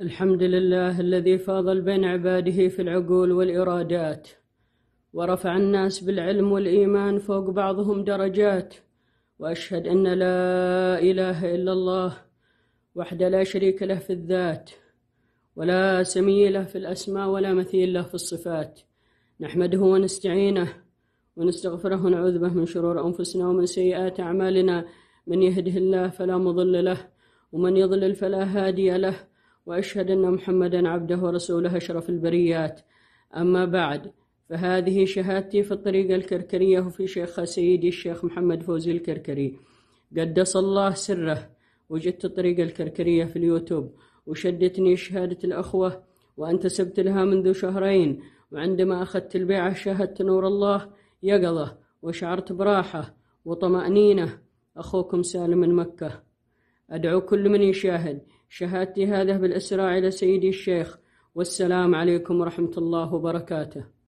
الحمد لله الذي فاضل بين عباده في العقول والإرادات ورفع الناس بالعلم والإيمان فوق بعضهم درجات وأشهد أن لا إله إلا الله وحده لا شريك له في الذات ولا سمي له في الأسماء ولا مثيل له في الصفات نحمده ونستعينه ونستغفره ونعوذ به من شرور أنفسنا ومن سيئات أعمالنا من يهده الله فلا مضل له ومن يضلل فلا هادي له وأشهد أن محمدا عبده ورسوله أشرف البريات أما بعد فهذه شهادتي في الطريقة الكركرية وفي شيخ سيدي الشيخ محمد فوزي الكركري قدس الله سره وجدت الطريقة الكركرية في اليوتيوب وشدتني شهادة الأخوة وأنتسبت لها منذ شهرين وعندما أخذت البيعة شاهدت نور الله يقظة وشعرت براحة وطمأنينة أخوكم سالم من مكة أدعو كل من يشاهد شهادتي هذا بالإسراع إلى سيدي الشيخ والسلام عليكم ورحمة الله وبركاته